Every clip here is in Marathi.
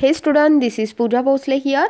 हे student this is Pooja Bhosale here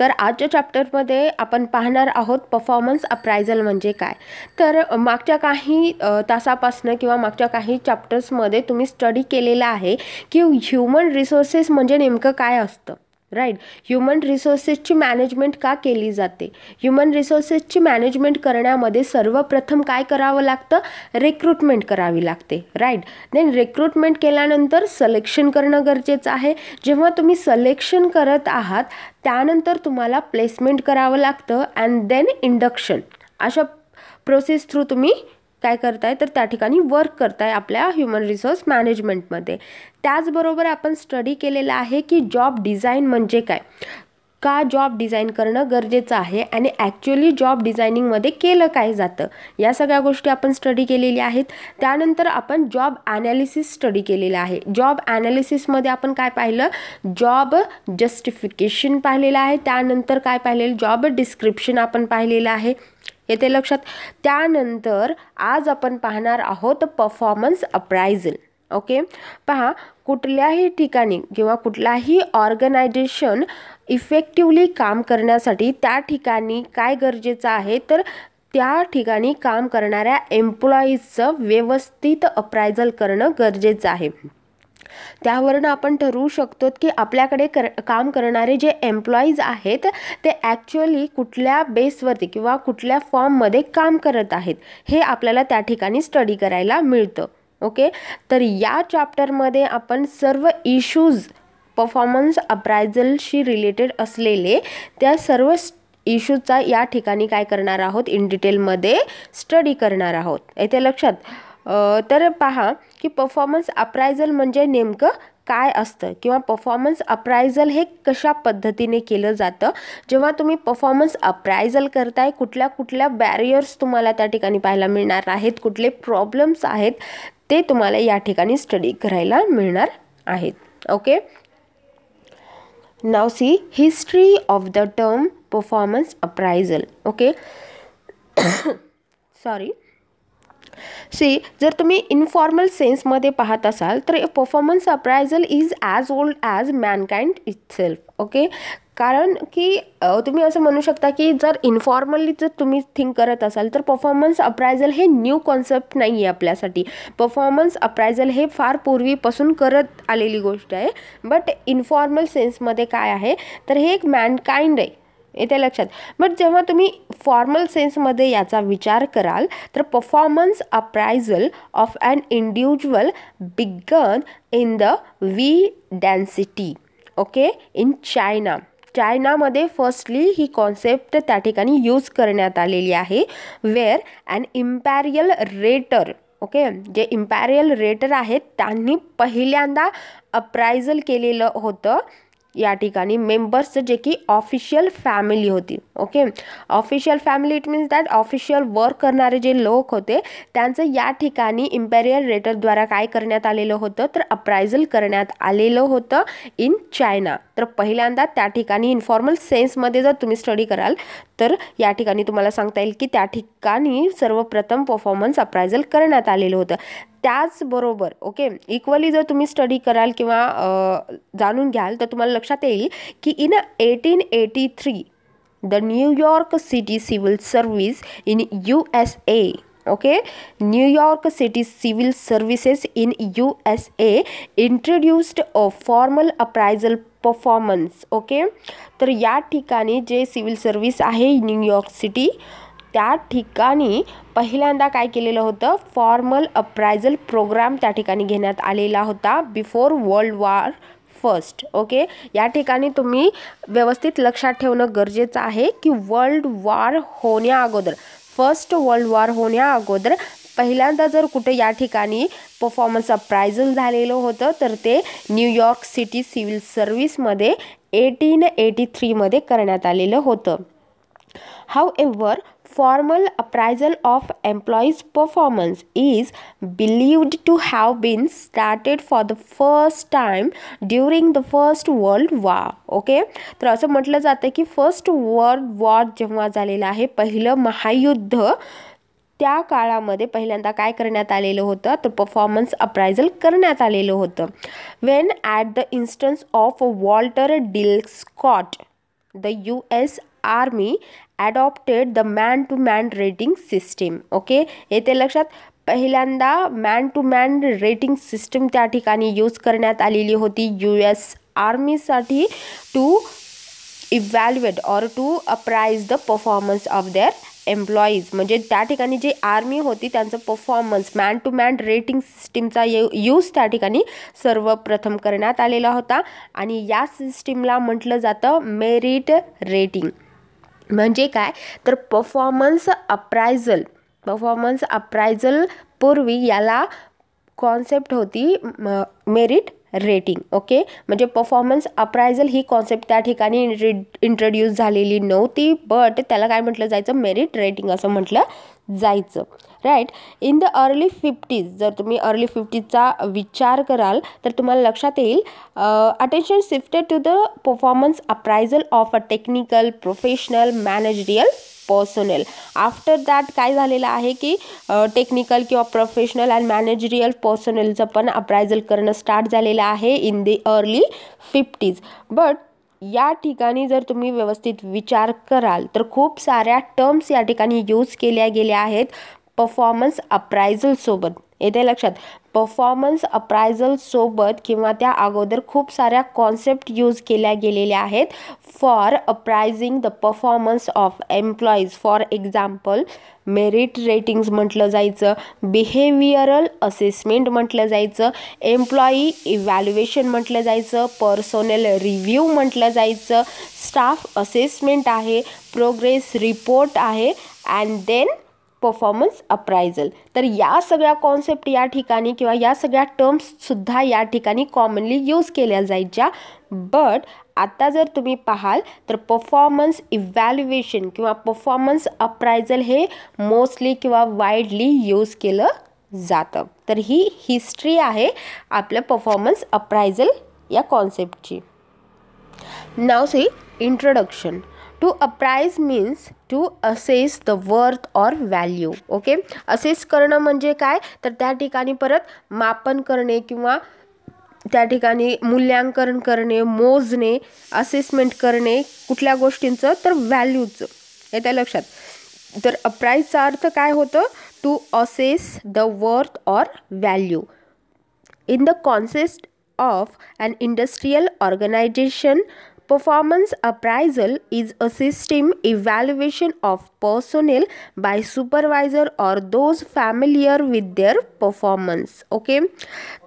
तर आजच्या चॅप्टरमध्ये आपण पाहणार आहोत पफॉर्मन्स अप्रायझल म्हणजे काय तर मागच्या काही तासापासनं किंवा मागच्या काही चॅप्टर्समध्ये तुम्ही स्टडी केलेलं आहे की ह्युमन रिसोर्सेस म्हणजे नेमकं काय असतं राईट ह्युमन रिसोर्सेसची मॅनेजमेंट का केली जाते ह्युमन रिसोर्सेसची मॅनेजमेंट करण्यामध्ये सर्वप्रथम काय करावं लागतं रिक्रुटमेंट करावी लागते राईट देन रिक्रुटमेंट केल्यानंतर सलेक्शन करणं गरजेचं आहे जेव्हा तुम्ही सलेक्शन करत आहात त्यानंतर तुम्हाला प्लेसमेंट करावं लागतं अँड देन इंडक्शन अशा प्रोसेस थ्रू तुम्ही काय करताय तर त्या ठिकाणी वर्क करताय आपल्या ह्युमन रिसोर्स मॅनेजमेंटमध्ये त्याचबरोबर आपण स्टडी केलेला आहे की जॉब डिझाईन म्हणजे काय का जॉब डिझाईन करणं गरजेचं आहे आणि ॲक्च्युली जॉब डिझायनिंगमध्ये केलं काय जातं या सगळ्या गोष्टी आपण स्टडी केलेल्या आहेत त्यानंतर आपण जॉब ॲनालिसिस स्टडी केलेलं आहे जॉब ॲनालिसिसमध्ये आपण काय पाहिलं जॉब जस्टिफिकेशन पाहिलेलं आहे त्यानंतर काय पाहिलेलं जॉब डिस्क्रिप्शन आपण पाहिलेलं आहे येते लक्षात त्यानंतर आज आपण पाहणार आहोत परफॉर्मन्स अप्रायझल ओके पहा कुठल्याही ठिकाणी किंवा कुठलाही ऑर्गनायझेशन इफेक्टिवली काम करण्यासाठी त्या ठिकाणी काय गरजेचं आहे तर त्या ठिकाणी काम करणाऱ्या एम्प्लॉईजचं व्यवस्थित अप्रायझल करणं गरजेचं आहे त्यावरून आपण ठरवू शकतो की आपल्याकडे कर काम करणारे जे एम्प्लॉईज आहेत ते ॲक्च्युअली कुठल्या बेसवरती किंवा कुठल्या फॉर्ममध्ये काम करत आहेत हे आपल्याला त्या ठिकाणी स्टडी करायला मिळतं ओके तर या चॅप्टरमध्ये आपण सर्व इश्यूज परफॉर्मन्स अप्रायझलशी रिलेटेड असलेले त्या सर्व इश्यूचा या ठिकाणी काय करणार आहोत इन डिटेलमध्ये स्टडी करणार आहोत येथे लक्षात तर पहा की परफॉर्मन्स अप्रायझल म्हणजे नेमकं काय असतं किंवा परफॉर्मन्स अप्रायझल हे कशा पद्धतीने केलं जातं जेव्हा तुम्ही परफॉर्मन्स अप्रायझल करताय कुठल्या कुठल्या बॅरियर्स तुम्हाला त्या ठिकाणी पाहायला मिळणार आहेत कुठले प्रॉब्लेम्स आहेत ते तुम्हाला या ठिकाणी स्टडी करायला मिळणार आहेत okay now see history of the term performance appraisal okay sorry see जर तुम्ही इनफॉर्मल सेन्समध्ये पाहत असाल तर performance appraisal is as old as mankind itself okay कारण की तुम्ही असं म्हणू शकता की जर इन्फॉर्मली जर तुम्ही थिंक करत असाल तर परफॉर्मन्स अप्रायझल हे न्यू कॉन्सेप्ट नाही आहे आपल्यासाठी परफॉर्मन्स अप्रायझल हे फार पूर्वीपासून करत आलेली गोष्ट आहे बट इन्फॉर्मल सेन्समध्ये काय आहे तर हे एक मॅनकाइंड आहे येते लक्षात बट जेव्हा तुम्ही फॉर्मल सेन्समध्ये याचा विचार कराल तर performance appraisal of and individual began in the Wei dynasty okay in China चायनामध्ये फर्स्टली ही कॉन्सेप्ट त्या ठिकाणी यूज करण्यात आलेली आहे where and imperial rater okay जे इम्पॅरियल रेटर आहेत त्यांनी पहिल्यांदा अप्रायझल केलेलं होतं या ठिकाणी मेंबर्सचं जे की ऑफिशियल फॅमिली होती okay official family it means that official work करणारे जे लोक होते त्यांचं या ठिकाणी इम्पेरियल रेटरद्वारा काय करण्यात आलेलं होतं तर अप्रायझल करण्यात आलेलं होतं इन चायना तर पहिल्यांदा त्या ठिकाणी इन्फॉर्मल सेन्समध्ये जर तुम्ही स्टडी कराल तर या ठिकाणी तुम्हाला सांगता येईल की त्या ठिकाणी सर्वप्रथम परफॉर्मन्स अप्रायझल करण्यात आलेलं होतं त्याचबरोबर ओके इक्वली जर तुम्ही स्टडी कराल किंवा जाणून घ्याल तर तुम्हाला लक्षात येईल की in eighteen eighty three the New York city civil service in U S A okay New York city civil services in U S A introduced a formal appraisal performance okay तर या ठिकाणी जे सिव्हिल सर्व्हिस आहे न्यूयॉर्क सिटी त्या ठिकाणी पहिल्यांदा काय केलेलं होतं फॉर्मल अप्रायझल प्रोग्राम त्या ठिकाणी घेण्यात आलेला होता before world war first okay या ठिकाणी तुम्ही व्यवस्थित लक्षात ठेवणं गरजेचं आहे की वर्ल्ड वॉर होण्या अगोदर फर्स्ट वर्ल्ड वॉर होण्या अगोदर पहिल्यांदा जर कुठं या ठिकाणी परफॉर्मन्स अप्रायझल झालेलं होतं तर ते न्यूयॉर्क सिटी सिव्हिल सर्व्हिसमध्ये एटीन एटी थ्रीमध्ये करण्यात आलेलं होतं however formal appraisal of employees performance is believed to have been started for the first time during the first world War. Okay तर असं म्हटलं जातं की फर्स्ट वर्ल्ड वॉर जेव्हा झालेलं आहे पहिलं महायुद्ध त्या काळामध्ये पहिल्यांदा काय करण्यात आलेलं होतं तर परफॉर्मन्स अप्रायझल करण्यात आलेलं होतं when at the instance of Walter Dill Scott the U S army adopted the man to man rating system okay येते लक्षात पहिल्यांदा man to man rating system त्या ठिकाणी यूज करण्यात आलेली होती यू एस आर्मीसाठी to evaluate or to appraise the performance of their employees म्हणजे त्या ठिकाणी जी आर्मी होती त्यांचं performance man to man rating सिस्टीमचा यू यूज त्या ठिकाणी सर्वप्रथम करण्यात आलेला होता आणि या सिस्टीमला म्हटलं जातं मेरिट रेटिंग म्हणजे काय तर पफॉर्मन्स अप्रायझल पफॉर्मन्स पूर्वी याला कॉन्सेप्ट होती मेरिट रेटिंग ओके म्हणजे परफॉर्मन्स अप्रायझल ही कॉन्सेप्ट त्या ठिकाणी इंट्रोड्यूस झालेली नव्हती बट त्याला काय म्हटलं जायचं मेरिट रेटिंग असं म्हटलं जायचं right in the early fifties जर तुम्ही अर्ली फिफ्टीजचा विचार कराल तर तुम्हाला लक्षात येईल attention shifted to the performance appraisal of a technical professional managerial personnel after that काय झालेलं आहे की टेक्निकल किंवा प्रोफेशनल अँड मॅनेजरियल पर्सनलचं पण अप्रायझल करणं स्टार्ट झालेलं आहे in the early fifties but या ठिकाणी जर तुम्ही व्यवस्थित विचार कराल तर खूप साऱ्या टर्म्स या ठिकाणी यूज केल्या गेल्या आहेत परफॉर्मन्स अप्रायझलसोबत येते लक्षात परफॉर्मन्स अप्रायझलसोबत किंवा त्या अगोदर खूप साऱ्या कॉन्सेप्ट यूज केल्या गेलेल्या आहेत for appraising the performance of employees for example merit ratings म्हटलं जायचं बिहेवियरल असेसमेंट म्हटलं जायचं एम्प्लॉई इव्हॅल्युएशन म्हटलं जायचं पर्सनल रिव्ह्यू म्हटलं जायचं स्टाफ असेसमेंट आहे प्रोग्रेस रिपोर्ट आहे अँड देन परफॉर्मन्स अप्रायझल तर या सगळ्या कॉन्सेप्ट या ठिकाणी किंवा या सगळ्या टर्म्ससुद्धा या ठिकाणी कॉमनली यूज केल्या जायच्या बट आता जर तुम्ही पाहाल तर परफॉर्मन्स इव्हॅल्युएशन किंवा परफॉर्मन्स अप्रायझल हे मोस्टली किंवा वाईडली यूज केलं जातं तर ही हिस्ट्री आहे आपलं परफॉर्मन्स अप्रायझल या कॉन्सेप्टची now see introduction to appraise means to assess the worth or value okay assess करणं म्हणजे काय तर त्या ठिकाणी परत मापन करणे किंवा त्या ठिकाणी मूल्यांकन करणे मोजणे असेसमेंट करणे कुठल्या गोष्टींचं तर व्हॅल्यूचं त्या लक्षात तर अप्राईजचा अर्थ काय होतं to assess the worth or value in the context of an industrial organisation Performance appraisal is a system evaluation of personnel by supervisor or those familiar with their performance. Okay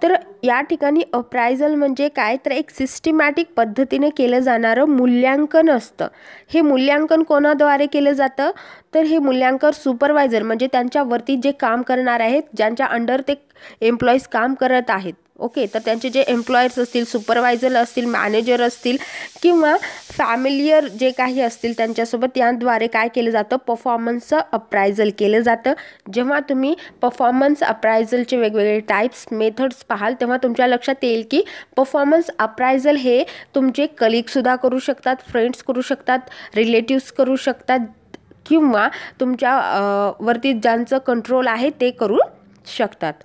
तर या ठिकाणी अप्रायझल म्हणजे काय तर एक सिस्टिमॅटिक पद्धतीने केलं जाणारं मूल्यांकन असतं हे मूल्यांकन कोणाद्वारे केलं जातं तर हे मूल्यांकन सुपरवायझर म्हणजे त्यांच्यावरती जे काम करणार आहेत ज्यांच्या अंडर ते एम्प्लॉईज काम करत आहेत ओके तर त्यांचे जे एम्प्लॉयर्स असतील सुपरवायझर असतील मॅनेजर असतील किंवा फॅमिलियर जे काही असतील त्यांच्यासोबत यांद्वारे काय केलं जातं पफॉर्मन्सचं अप्रायझल केलं जातं जेव्हा तुम्ही पफॉर्मन्स अप्रायझलचे वेगवेगळे टाईप्स मेथड्स पाहाल तेव्हा तुमच्या लक्षात येईल की पफॉर्मन्स अप्रायझल हे तुमचे कलिगसुद्धा करू शकतात फ्रेंड्स करू शकतात रिलेटिव्स करू शकतात किंवा तुमच्या वरती ज्यांचं कंट्रोल आहे ते करू शकतात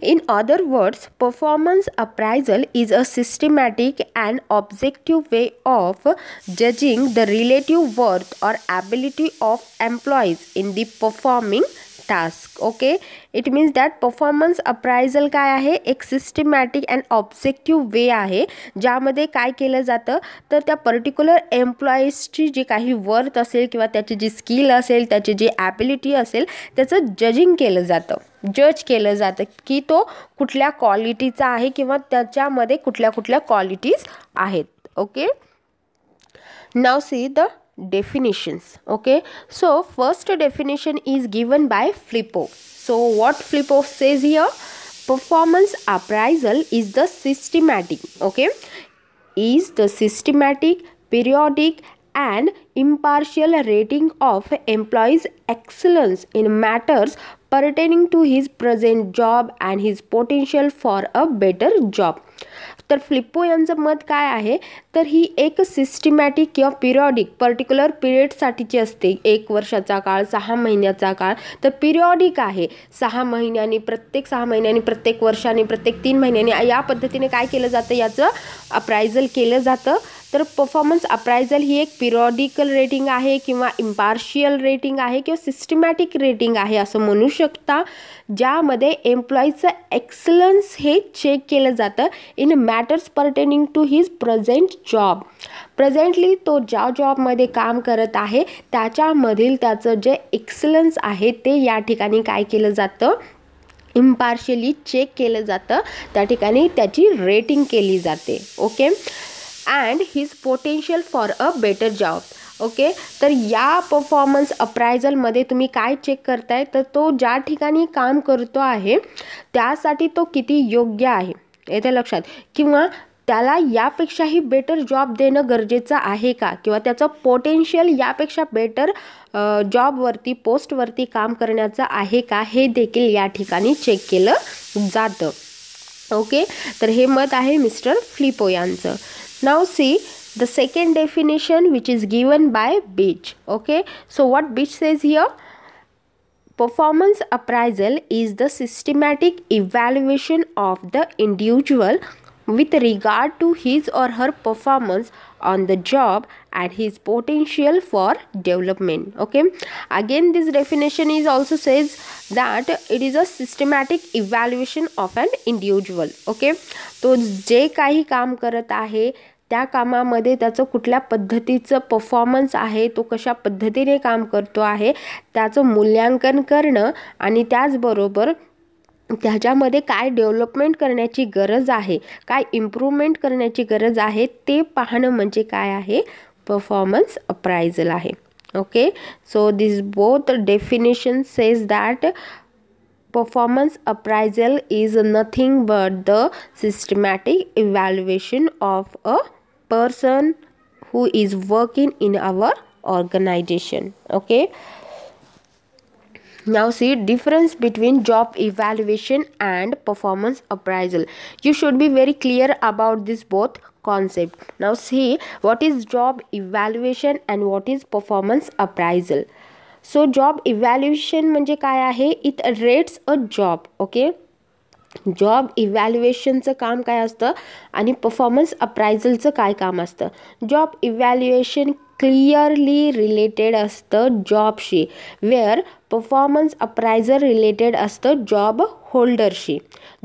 in other words, performance appraisal is a systematic and objective way of judging the relative worth or ability of employees in the performing task okay it means that performance appraisal काय आहे एक सिस्टमॅटिक अँड ऑब्जेक्टिव्ह वे आहे ज्यामध्ये काय केलं जातं तर त्या पर्टिक्युलर एम्प्लॉईजची जी काही वर्थ असेल किंवा त्याची जी स्किल असेल त्याची जी ॲबिलिटी असेल त्याचं जजिंग केलं जातं जज केलं जातं की तो कुठल्या क्वालिटीचा आहे किंवा त्याच्यामध्ये कुठल्या कुठल्या क्वालिटीज आहेत okay now see the definitions okay so first definition is given by flippo so what flippo says here performance appraisal is the systematic okay is the systematic periodic and impartial rating of employees excellence in matters pertaining to his present job and his potential for a better job तर फ्लिप्पो यांचं मत काय आहे तर ही एक सिस्टिमॅटिक किंवा पिरियॉडिक पर्टिक्युलर पिरियडसाठीची असते एक वर्षाचा काळ सहा महिन्याचा काळ तर पिरियॉडिक आहे सहा महिन्यांनी प्रत्येक सहा महिन्यांनी प्रत्येक वर्षाने प्रत्येक तीन महिन्यांनी या पद्धतीने काय केलं जातं याचं अप्रायझल केलं जातं तर परफॉर्मन्स अप्रायझल ही एक पिरॉडिकल रेटिंग आहे किंवा इम्पार्शियल रेटिंग आहे किंवा सिस्टमॅटिक रेटिंग आहे असं म्हणू शकता ज्यामध्ये एम्प्लॉईजचं एक्सलन्स हे चेक केलं जातं in matters pertaining to his present job presently तो ज्या जॉबमध्ये काम करत आहे त्याच्यामधील त्याचं जे एक्सलन्स आहे ते या ठिकाणी काय केलं जातं इम्पार्शली चेक केलं जातं त्या ठिकाणी त्याची रेटिंग केली जाते okay and his potential for a better job okay तर या परफॉर्मन्स अप्रायझलमध्ये तुम्ही काय चेक करताय तर तो ज्या ठिकाणी काम करतो आहे त्यासाठी तो किती योग्य आहे येते लक्षात किंवा त्याला यापेक्षाही बेटर जॉब देणं गरजेचं आहे का किंवा त्याचं पोटेन्शियल यापेक्षा बेटर जॉबवरती पोस्टवरती काम करण्याचं आहे का हे देखील या ठिकाणी चेक केलं जातं ओके तर हे मत आहे मिस्टर फ्लिपो यांचं now see the second definition which is given by Beach okay so what Beach says here Performance appraisal is the systematic evaluation of the individual with regard to his or her performance on the job and his potential for development okay again this definition is also says that it is a systematic evaluation of an individual okay तो जे काही काम करत आहे त्या कामामध्ये त्याचं कुठल्या पद्धतीचं परफॉर्मन्स आहे तो कशा पद्धतीने काम करतो आहे त्याचं मूल्यांकन करणं आणि त्याचबरोबर त्याच्यामध्ये काय डेव्हलपमेंट करण्याची गरज आहे काय इम्प्रूव्हमेंट करण्याची गरज आहे ते पाहणं म्हणजे काय आहे परफॉर्मन्स अप्रायझल आहे okay so this both definition says that performance appraisal is nothing but the systematic evaluation of a person who is working in our organisation okay now see difference between job evaluation and performance appraisal you should be very clear about this both concept now see what is job evaluation and what is performance appraisal so job evaluation म्हणजे काय it rates a job. Okay? Job job इव्हॅल्युएशनचं काम काय असतं आणि परफॉर्मन्स अप्रायझलचं काय काम असतं job evaluation clearly related as the where she performance appraiser related असतं जॉब होल्डरशी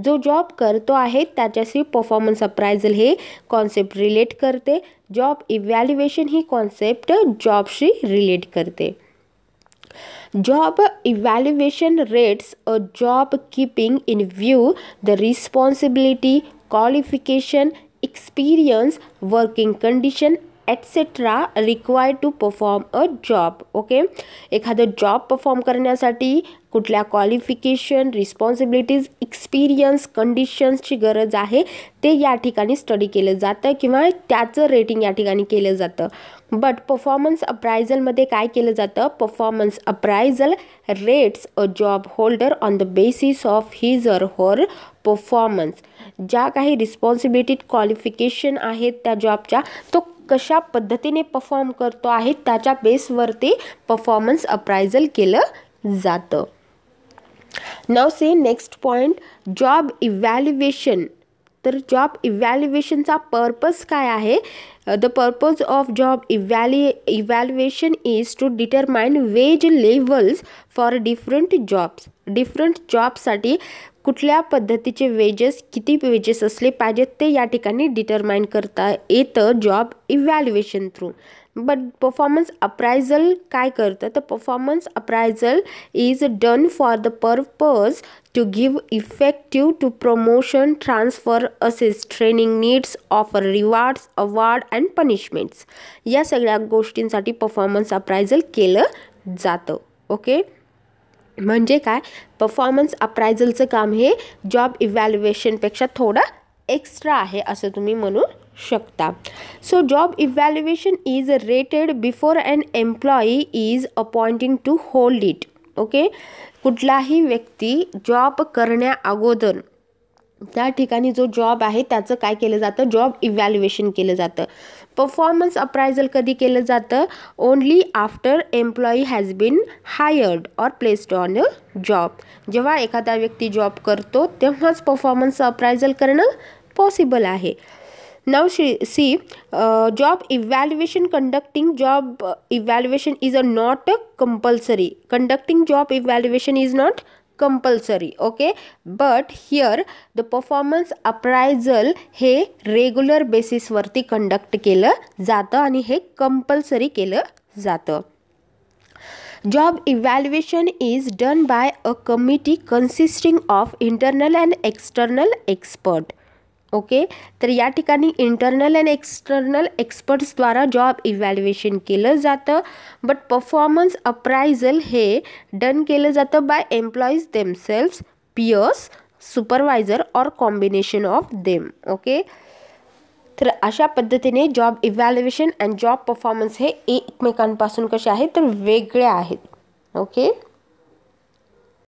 जो जॉब करतो आहे त्याच्याशी परफॉर्मन्स अप्रायझल हे कॉन्सेप्ट रिलेट करते जॉब इव्हॅल्युएशन ही कॉन्सेप्ट जॉबशी रिलेट करते job evaluation rates a job keeping in view the responsibility qualification experience working condition etcetera required to perform a job okay एखादं जॉब परफॉर्म करण्यासाठी कुठल्या क्वालिफिकेशन रिस्पॉन्सिबिलिटीज एक्सपिरियन्स कंडिशन्सची गरज आहे ते या ठिकाणी स्टडी केलं जातं किंवा त्याचं रेटिंग या ठिकाणी केलं जातं बट परफॉर्मन्स अप्रायझलमध्ये काय केलं जातं performance appraisal rates a job holder on the basis of his or her performance ज्या काही रिस्पॉन्सिबिलिटी क्वालिफिकेशन आहेत त्या जॉबच्या तो कशा पद्धतीने परफॉर्म करतो आहे त्याच्या बेसवरती पफॉर्मन्स अप्रायझल केलं जातं now say next point job evaluation तर जॉब इव्हॅल्युएशनचा पर्पज काय आहे द पर्पज ऑफ जॉब इव्हॅल्यु evaluation is to determine wage levels for different jobs different जॉबसाठी कुठल्या पद्धतीचे वेजेस किती वेजेस असले पाहिजेत ते या ठिकाणी डिटरमाइन करता येतं job evaluation through but performance appraisal काय करतं तर performance appraisal is done for the purpose to give effective to promotion transfer assess training needs offer rewards award and punishments या सगळ्या गोष्टींसाठी परफॉर्मन्स अप्रायझल केलं जातं ओके म्हणजे काय परफॉर्मन्स अप्रायझलचं काम हे जॉब इव्हॅल्युएशनपेक्षा थोडं एक्स्ट्रा आहे असं तुम्ही म्हणू शकता so job evaluation is rated before and employee is appointing to hold it okay कुठलाही व्यक्ती जॉब करण्या अगोदर त्या ठिकाणी जो जॉब आहे त्याचं काय केलं जातं जॉब इव्हॅल्युएशन केलं जातं परफॉर्मन्स अप्रायझल कधी केलं जातं only after employee has been hired or placed on a job जेव्हा एखादा व्यक्ती जॉब करतो तेव्हाच परफॉर्मन्स अप्रायझल करणं पॉसिबल आहे now she see job evaluation conducting job evaluation is a not a compulsory conducting job evaluation is not compulsory okay but here the performance appraisal हे रेग्युलर बेसिसवरती कंडक्ट केलं जातं आणि हे कंपल्सरी केलं जातं job evaluation is done by a committee consisting of internal and external expert okay तर या ठिकाणी इंटरनल अँड एक्सटर्नल एक्सपर्ट्सद्वारा जॉब इव्हॅल्युएशन केलं जातं बट परफॉर्मन्स अप्रायझल हे डन केलं जातं by employees themselves peers supervisor or combination of them okay तर अशा पद्धतीने job evaluation and job performance हे एकमेकांपासून कसे आहेत तर वेगळे आहेत ओके